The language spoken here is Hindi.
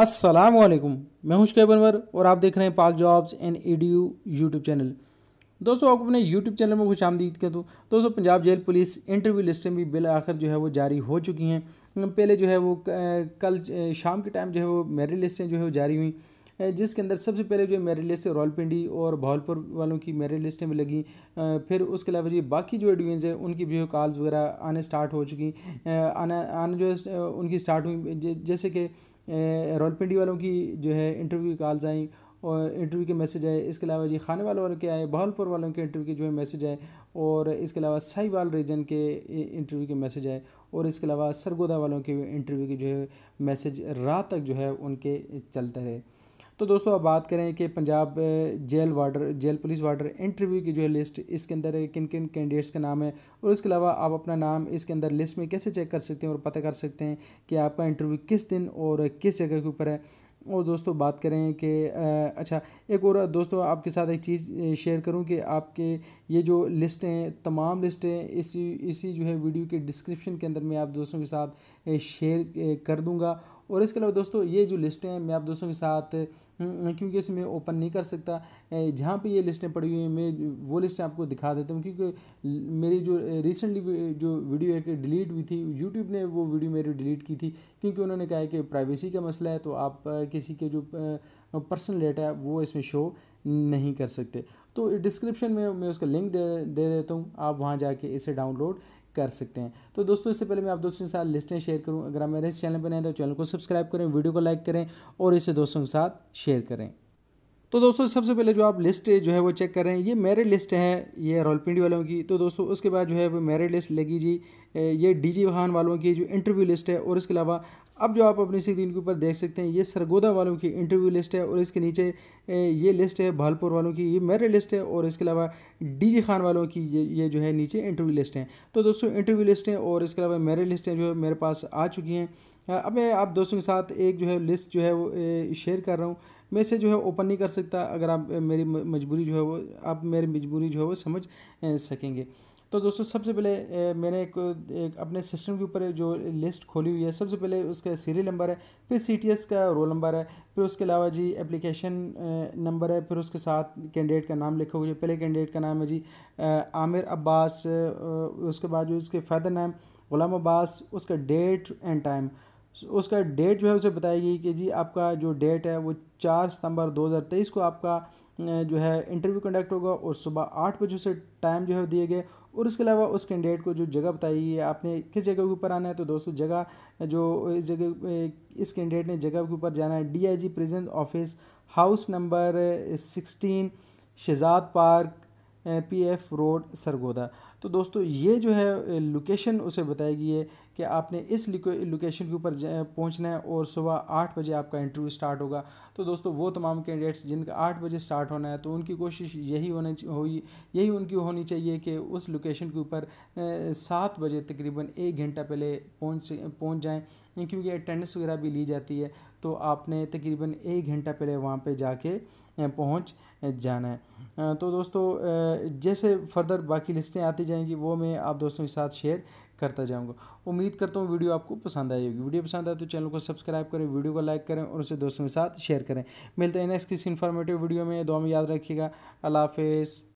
अस्सलाम वालेकुम मैं हुशकैब अनवर और आप देख रहे हैं Pak jobs and E D U YouTube channel दोस्तों आपको अपने यूट्यूब चैनल में खुश आमदीद कर दूँ दोस्तों पंजाब जेल पुलिस इंटरव्यू में भी बिल आखिर जो है वो जारी हो चुकी हैं पहले जो है वो कल शाम के टाइम जो है वो मेरिट लिस्टें जो है वो जारी हुई जिसके अंदर सबसे पहले जो मेरिट लिस्ट है रॉयलपिंडी और भावलपुर वालों की मेरिट लिस्ट में लगी फिर उसके अलावा जो बाकी जो एडवीन्स है उनकी भी कॉल्स वगैरह आने स्टार्ट हो चुकी आना आना जो है उनकी स्टार्ट हुई जैसे कि रॉयलपिंडी वालों की जो है इंटरव्यू की कॉल्स आई और इंटरव्यू के मैसेज आए इसके अलावा जी खाने वालों के आए भावलपुर वालों के इंटरव्यू के जो है मैसेज आए और इसके अलावा साहिवाल रीजन के इंटरव्यू के मैसेज आए और इसके अलावा सरगोदा वालों के इंटरव्यू के जो है मैसेज रात तक जो है उनके चलते रहे तो दोस्तों अब बात करें कि Punjab jail warder jail police warder interview की जो है लिस्ट इसके अंदर किन किन कैंडिडेट्स का नाम है और इसके अलावा आप अपना नाम इसके अंदर लिस्ट में कैसे चेक कर सकते हैं और पता कर सकते हैं कि आपका इंटरव्यू किस दिन और किस जगह के ऊपर है और दोस्तों बात करें कि अच्छा एक और दोस्तों आपके साथ एक चीज़ शेयर करूं कि आपके ये जो लिस्ट हैं तमाम लिस्टें इसी इसी जो है वीडियो के डिस्क्रिप्शन के अंदर मैं आप दोस्तों के साथ शेयर कर दूंगा और इसके अलावा दोस्तों ये जो लिस्टें हैं मैं आप दोस्तों के साथ हम्म, हम्म, क्योंकि इसमें ओपन नहीं कर सकता जहाँ पे ये लिस्टें पड़ी हुई हैं मैं वो लिस्टें आपको दिखा देता हूँ क्योंकि मेरी जो रिसेंटली जो वीडियो एक डिलीट हुई थी यूट्यूब ने वो वीडियो मेरी डिलीट की थी क्योंकि उन्होंने कहा है कि प्राइवेसी का मसला है तो आप किसी के जो पर्सनल डेटा है वो इसमें शो नहीं कर सकते तो डिस्क्रिप्शन में मैं उसका लिंक दे दे देता हूँ आप वहाँ जाके इसे डाउनलोड कर सकते हैं तो दोस्तों इससे पहले मैं आप दोस्तों के साथ लिस्टें शेयर करूँ अगर आप मेरे इस चैनल पर नए तो चैनल को सब्सक्राइब करें वीडियो को लाइक करें और इसे दोस्तों के साथ शेयर करें तो दोस्तों सबसे पहले जो आप लिस्ट जो है वो चेक कर रहे हैं ये मेरिट लिस्ट है ये रोलपिंडी वालों की तो दोस्तों उसके बाद जो है वो मेरिट लिस्ट लगी जी ये डीजी वाहन वालों की जो इंटरव्यू लिस्ट है और इसके अलावा अब जो आप अपनी स्क्रीन के ऊपर देख सकते हैं ये सरगोदा वालों की इंटरव्यू लिस्ट है और इसके नीचे ये लिस्ट है भालपुर वालों की ये मेरिट लिस्ट है और इसके अलावा डीजी खान वालों की ये ये जो है नीचे इंटरव्यू लिस्ट हैं तो दोस्तों इंटरव्यू लिस्ट हैं और इसके अलावा मेरिट लिस्टें जो है मेरे पास आ चुकी हैं अब मैं आप दोस्तों के साथ एक जो है लिस्ट जो है वो शेयर कर रहा हूँ मैं इसे जो है ओपन नहीं कर सकता अगर आप मेरी मजबूरी जो है वो आप मेरी मजबूरी जो है वो समझ सकेंगे तो दोस्तों सबसे पहले मैंने एक, एक अपने सिस्टम के ऊपर जो लिस्ट खोली हुई है सबसे पहले उसका सीरियल नंबर है फिर सी का रोल नंबर है फिर उसके अलावा जी एप्लीकेशन नंबर है फिर उसके साथ कैंडिडेट का नाम लिखा हुआ है पहले कैंडिडेट का नाम है जी आमिर अब्बास उसके बाद जो उसके फादर नाम गुलाम अब्बास उसका डेट एंड टाइम उसका डेट जो है उसे बताएगी कि जी आपका जो डेट है वो चार सितंबर 2023 को आपका जो है इंटरव्यू कंडक्ट होगा और सुबह आठ बजे से टाइम जो है दिए गए और इसके अलावा उस कैंडिडेट को जो जगह बताई है आपने किस जगह के ऊपर आना है तो दोस्तों जगह जो इस जगह इस कैंडिडेट ने जगह के ऊपर जाना है DIG present office house number sixteen Shahzad park PF road Sargodha तो दोस्तों ये जो है लोकेशन उसे बताएगी है कि आपने इस लोकेशन के ऊपर पहुंचना है और सुबह आठ बजे आपका इंटरव्यू स्टार्ट होगा तो दोस्तों वो तमाम कैंडिडेट्स जिनका आठ बजे स्टार्ट होना है तो उनकी कोशिश यही होना होगी यही उनकी होनी चाहिए कि उस लोकेशन के ऊपर सात बजे तकरीबन एक घंटा पहले पहुंच पहुंच जाएं क्योंकि अटेंडेंस वगैरह भी ली जाती है तो आपने तकरीबन एक घंटा पहले वहाँ पे जाके पहुँच जाना है तो दोस्तों जैसे फर्दर बाकी लिस्टें आती जाएंगी वो मैं आप दोस्तों के साथ शेयर करता जाऊंगा उम्मीद करता हूँ वीडियो आपको पसंद आई होगी वीडियो पसंद आए तो चैनल को सब्सक्राइब करें वीडियो को लाइक करें और उसे दोस्तों के साथ शेयर करें मिलते हैं नेक्स्ट किसी इन्फॉर्मेटिव वीडियो में दो में याद रखिएगा अल्लाह हाफ